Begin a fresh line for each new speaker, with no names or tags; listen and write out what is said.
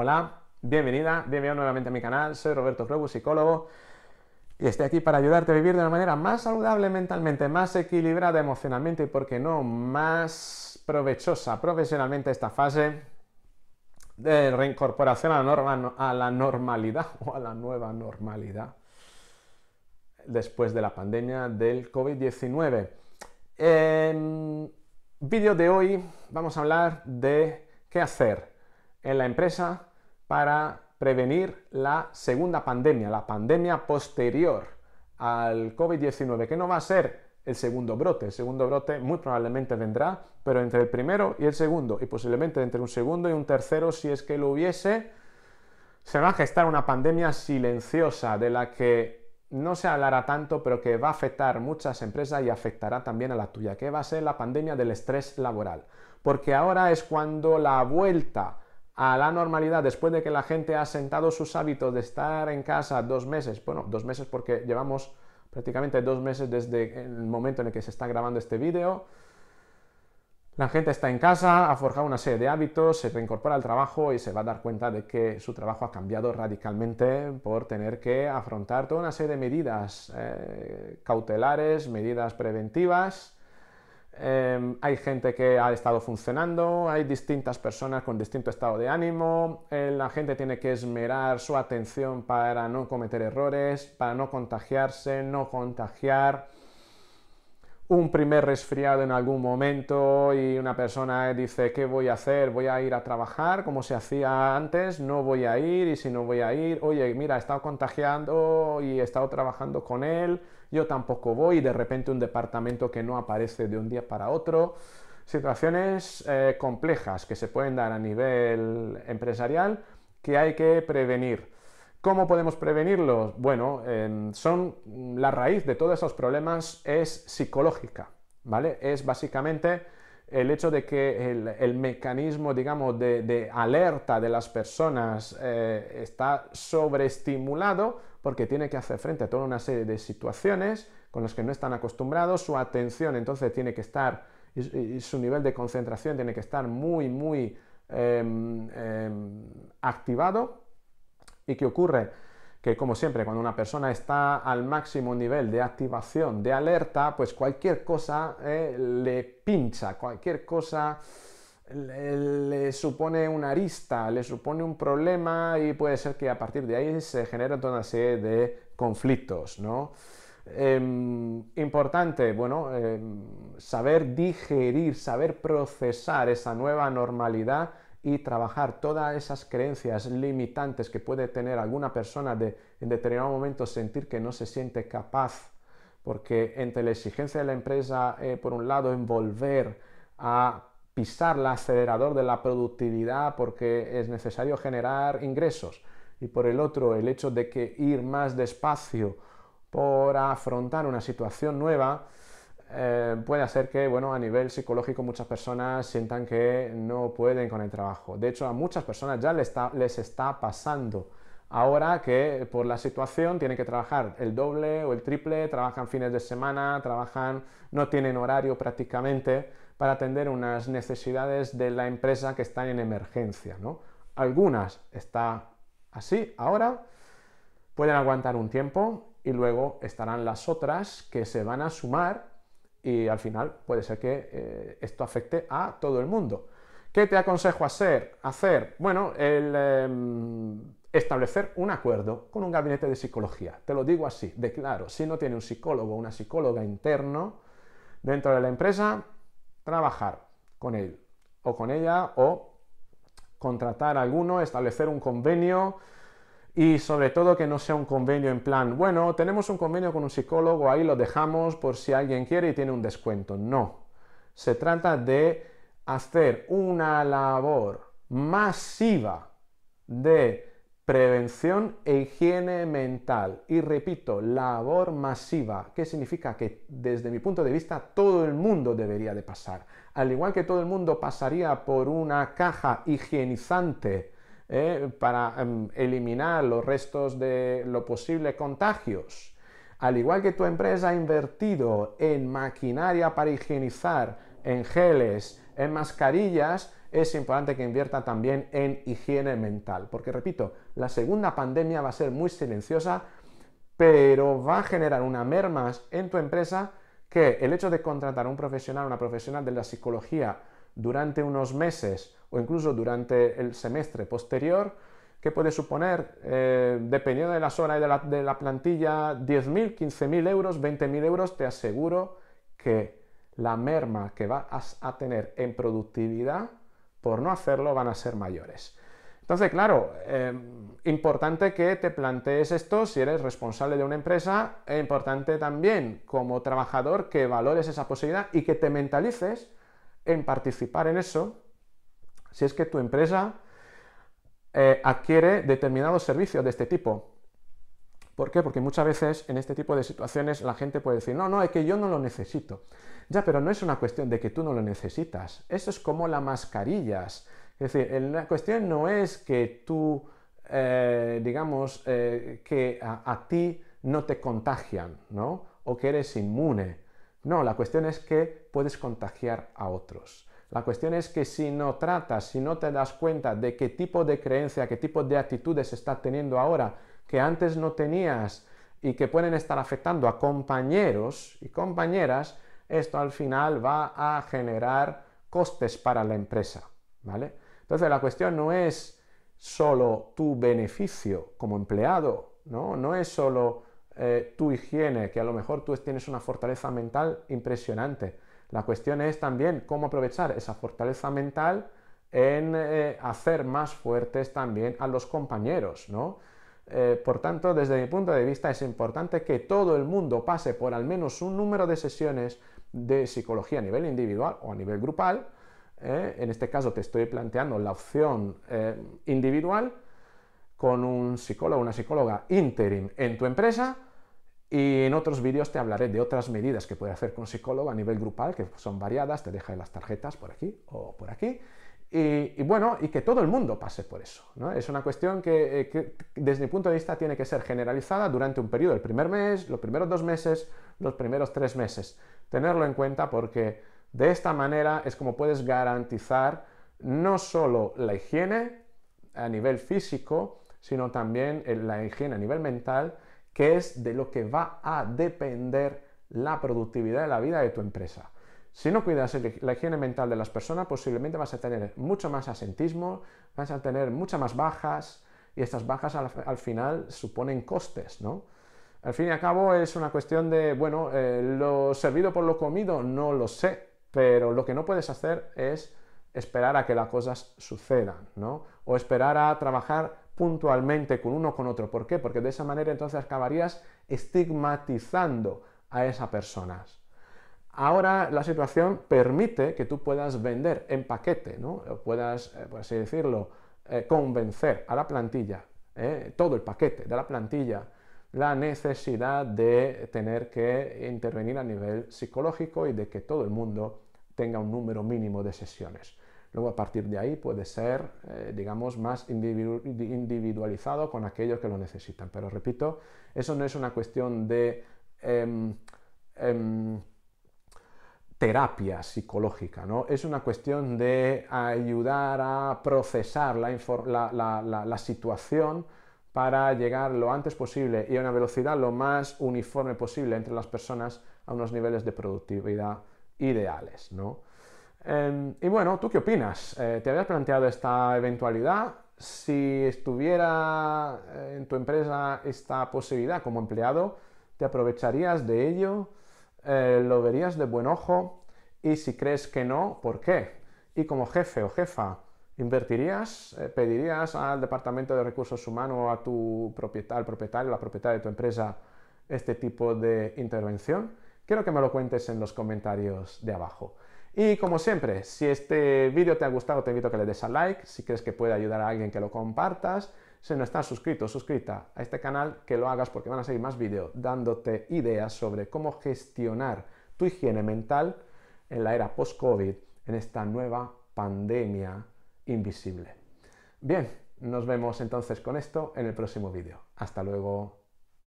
Hola, bienvenida, bienvenido nuevamente a mi canal, soy Roberto Globo, psicólogo, y estoy aquí para ayudarte a vivir de una manera más saludable mentalmente, más equilibrada emocionalmente y, por qué no, más provechosa profesionalmente esta fase de reincorporación a la, normalidad o a la nueva normalidad después de la pandemia del COVID-19. En vídeo de hoy vamos a hablar de qué hacer en la empresa para prevenir la segunda pandemia, la pandemia posterior al COVID-19, que no va a ser el segundo brote. El segundo brote muy probablemente vendrá, pero entre el primero y el segundo, y posiblemente entre un segundo y un tercero, si es que lo hubiese, se va a gestar una pandemia silenciosa de la que no se hablará tanto, pero que va a afectar muchas empresas y afectará también a la tuya, que va a ser la pandemia del estrés laboral. Porque ahora es cuando la vuelta a la normalidad después de que la gente ha sentado sus hábitos de estar en casa dos meses, bueno, dos meses porque llevamos prácticamente dos meses desde el momento en el que se está grabando este vídeo. La gente está en casa, ha forjado una serie de hábitos, se reincorpora al trabajo y se va a dar cuenta de que su trabajo ha cambiado radicalmente por tener que afrontar toda una serie de medidas eh, cautelares, medidas preventivas, Em, hay gente que ha estado funcionando, hay distintas personas con distinto estado de ánimo, eh, la gente tiene que esmerar su atención para no cometer errores, para no contagiarse, no contagiar, un primer resfriado en algún momento y una persona dice, ¿qué voy a hacer? ¿Voy a ir a trabajar como se hacía antes? ¿No voy a ir? ¿Y si no voy a ir? Oye, mira, he estado contagiando y he estado trabajando con él, yo tampoco voy de repente un departamento que no aparece de un día para otro. Situaciones eh, complejas que se pueden dar a nivel empresarial que hay que prevenir. ¿Cómo podemos prevenirlos? Bueno, son la raíz de todos esos problemas es psicológica, ¿vale? Es básicamente el hecho de que el, mecanismo, digamos, de, alerta de las personas eh, está sobreestimulado porque tiene que hacer frente a toda una serie de situaciones con las que no están acostumbrados, su atención entonces tiene que estar, y, su nivel de concentración tiene que estar muy, muy em, em, activado ¿Y qué ocurre? Que como siempre, cuando una persona está al máximo nivel de activación, de alerta, pues cualquier cosa eh, le pincha, cualquier cosa le, supone una arista, le supone un problema y puede ser que a partir de ahí se generen toda una serie de conflictos, ¿no? Em, importante, bueno, em, saber digerir, saber procesar esa nueva normalidad y trabajar todas esas creencias limitantes que puede tener alguna persona de en determinado momento sentir que no se siente capaz, porque entre la exigencia de la empresa, eh, por un lado, envolver a pisar el acelerador de la productividad porque es necesario generar ingresos, y por el otro, el hecho de que ir más despacio por afrontar una situación nueva, eh, puede hacer que, bueno, a nivel psicológico muchas personas sientan que no pueden con el trabajo. De hecho, a muchas personas ya les está, les está pasando. Ahora que por la situación tienen que trabajar el doble o el triple, trabajan fines de semana, trabajan, no tienen horario prácticamente para atender unas necesidades de la empresa que están en emergencia, Algunas está así ahora, pueden aguantar un tiempo y luego estarán las otras que se van a sumar y al final puede ser que eh, esto afecte a todo el mundo. ¿Qué te aconsejo hacer? hacer? Bueno, el, em, establecer un acuerdo con un gabinete de psicología. Te lo digo así, de claro, si no tiene un psicólogo o una psicóloga interno dentro de la empresa, trabajar con él o con ella o contratar a alguno, establecer un convenio, y sobre todo que no sea un convenio en plan, bueno, tenemos un convenio con un psicólogo, ahí lo dejamos por si alguien quiere y tiene un descuento. No, se trata de hacer una labor masiva de prevención e higiene mental. Y repito, labor masiva, qué significa que desde mi punto de vista todo el mundo debería de pasar. Al igual que todo el mundo pasaría por una caja higienizante, ¿eh? para em, eliminar los restos de lo posibles contagios. Al igual que tu empresa ha invertido en maquinaria para higienizar, en geles, en mascarillas, es importante que invierta también en higiene mental. Porque repito, la segunda pandemia va a ser muy silenciosa, pero va a generar una merma en tu empresa que el hecho de contratar a un profesional, una profesional de la psicología durante unos meses o incluso durante el semestre posterior, que puede suponer, eh, dependiendo de la zona y de la, plantilla, 10.000, 15.000 euros, 20.000 euros, te aseguro que la merma que vas a tener en productividad por no hacerlo van a ser mayores. Entonces, claro, eh, importante que te plantees esto si eres responsable de una empresa, e importante también como trabajador que valores esa posibilidad y que te mentalices en participar en eso si es que tu empresa eh, adquiere determinados servicios de este tipo. ¿Por qué? Porque muchas veces en este tipo de situaciones la gente puede decir, no, no, es que yo no lo necesito. Ya, pero no es una cuestión de que tú no lo necesitas. Eso es como las mascarillas. Es decir, la cuestión no es que tú, eh, digamos, eh, que a, a, ti no te contagian, ¿no? O que eres inmune. No, la cuestión es que puedes contagiar a otros. La cuestión es que si no tratas, si no te das cuenta de qué tipo de creencia, qué tipo de actitudes estás teniendo ahora, que antes no tenías y que pueden estar afectando a compañeros y compañeras, esto al final va a generar costes para la empresa, ¿vale? Entonces la cuestión no es solo tu beneficio como empleado, ¿no? No es solo eh, tu higiene, que a lo mejor tú tienes una fortaleza mental impresionante, la cuestión es también cómo aprovechar esa fortaleza mental en eh, hacer más fuertes también a los compañeros, ¿no? Eh, por tanto, desde mi punto de vista es importante que todo el mundo pase por al menos un número de sesiones de psicología a nivel individual o a nivel grupal. Eh, en este caso te estoy planteando la opción individual con un psicólogo una psicóloga interim en tu empresa y en otros vídeos te hablaré de otras medidas que puede hacer con psicólogo a nivel grupal, que son variadas, te deja las tarjetas por aquí o por aquí. Y, bueno, y que todo el mundo pase por eso. ¿no? Es una cuestión que, eh, que, desde mi punto de vista tiene que ser generalizada durante un periodo, el primer mes, los primeros dos meses, los primeros tres meses. Tenerlo en cuenta porque de esta manera es como puedes garantizar no solo la higiene a nivel físico, sino también eh, la higiene a nivel mental que es de lo que va a depender la productividad de la vida de tu empresa. Si no cuidas la higiene mental de las personas, posiblemente vas a tener mucho más asentismo, vas a tener muchas más bajas y estas bajas al, final suponen costes, ¿no? Al fin y al cabo es una cuestión de, bueno, eh, lo servido por lo comido, no lo sé, pero lo que no puedes hacer es esperar a que las cosas sucedan, ¿no? O esperar a trabajar puntualmente con uno con otro. ¿Por qué? Porque de esa manera entonces acabarías estigmatizando a esas personas. Ahora la situación permite que tú puedas vender en paquete, ¿no? puedas, eh, por así decirlo, eh, convencer a la plantilla, eh, todo el paquete de la plantilla, la necesidad de tener que intervenir a nivel psicológico y de que todo el mundo tenga un número mínimo de sesiones. Luego a partir de ahí puede ser, eh, digamos, más individualizado con aquellos que lo necesitan. Pero repito, eso no es una cuestión de em, em, terapia psicológica, ¿no? Es una cuestión de ayudar a procesar la, la situación para llegar lo antes posible y a una velocidad lo más uniforme posible entre las personas a unos niveles de productividad ideales, ¿no? Em, y bueno, ¿tú qué opinas? Eh, ¿Te habías planteado esta eventualidad? Si estuviera eh, en tu empresa esta posibilidad como empleado, ¿te aprovecharías de ello? Eh, ¿Lo verías de buen ojo? Y si crees que no, ¿por qué? Y como jefe o jefa, ¿Invertirías? ¿Pedirías al Departamento de Recursos Humanos o a tu propietario, al propietario, la propietaria de tu empresa este tipo de intervención? Quiero que me lo cuentes en los comentarios de abajo. Y como siempre, si este vídeo te ha gustado, te invito a que le des a like, si crees que puede ayudar a alguien que lo compartas. Si no estás suscrito o suscrita a este canal, que lo hagas porque van a seguir más vídeos dándote ideas sobre cómo gestionar tu higiene mental en la era post-COVID, en esta nueva pandemia invisible. Bien, nos vemos entonces con esto en el próximo vídeo. Hasta luego.